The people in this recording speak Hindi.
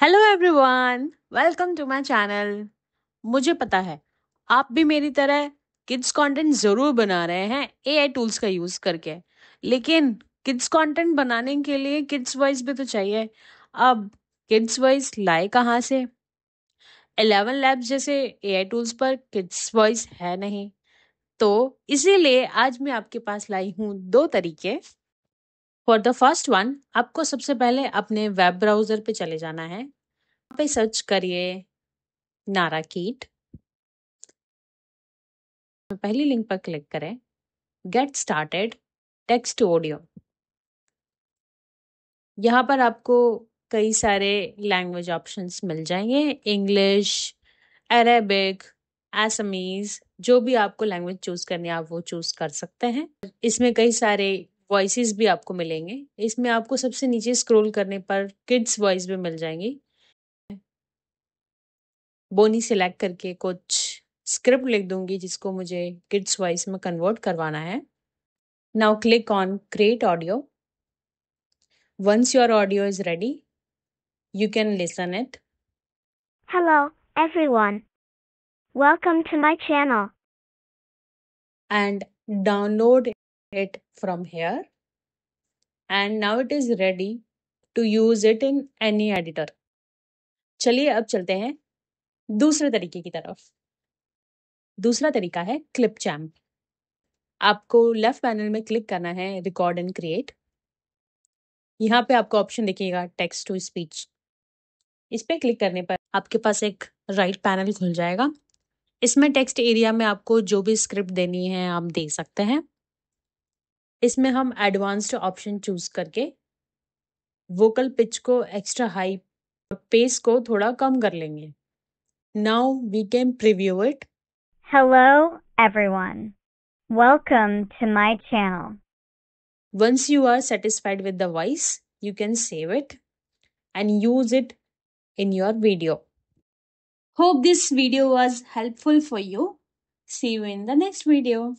Hello everyone welcome to my channel मुझे पता है आप भी मेरी तरह किड्स कंटेंट ज़रूर बना रहे हैं एआई टूल्स का यूज़ करके लेकिन किड्स कंटेंट बनाने के लिए किड्स वॉइस भी तो चाहिए अब किड्स वॉइस लाए कहाँ से एलेवन लैब्स जैसे एआई टूल्स पर किड्स वॉइस है नहीं तो इसीलिए आज मैं आपके पास लाई हूँ दो तरीके फॉर द फर्स्ट वन आपको सबसे पहले अपने वेब ब्राउज़र पे चले जाना है वहां पे सर्च करिए नारा कीट पहली लिंक पर क्लिक करें गेट स्टार्टेड टेक्स्ट ऑडियो यहाँ पर आपको कई सारे लैंग्वेज ऑप्शंस मिल जाएंगे इंग्लिश अरेबिक एसमीज जो भी आपको लैंग्वेज चूज़ करनी है आप वो चूज़ कर सकते हैं इसमें कई सारे वॉइस भी आपको मिलेंगे इसमें आपको सबसे नीचे स्क्रॉल करने पर किड्स वॉइस भी मिल जाएंगी बोनी सिलेक्ट करके कुछ स्क्रिप्ट लिख दूंगी जिसको मुझे किड्स वॉइस में कन्वर्ट करवाना है now click on create audio once your audio is ready you can listen it hello everyone welcome to my channel and download it from here and now it is ready to use it in any editor. चलिए अब चलते हैं दूसरे तरीके की तरफ दूसरा तरीका है क्लिप चैम्प आपको लेफ्ट पैनल में क्लिक करना है रिकॉर्ड एंड क्रिएट यहाँ पे आपको ऑप्शन दिखेगा टेक्स्ट टू स्पीच इस पर क्लिक करने पर आपके पास एक राइट पैनल खुल जाएगा इसमें टेक्स्ट एरिया में आपको जो भी स्क्रिप्ट देनी है आप दे सकते हैं इसमें हम एडवांस्ड ऑप्शन चूज करके वोकल पिच को एक्स्ट्रा हाई पेस को थोड़ा कम कर लेंगे now we can preview it hello everyone welcome to my channel once you are satisfied with the voice you can save it and use it in your video hope this video was helpful for you see you in the next video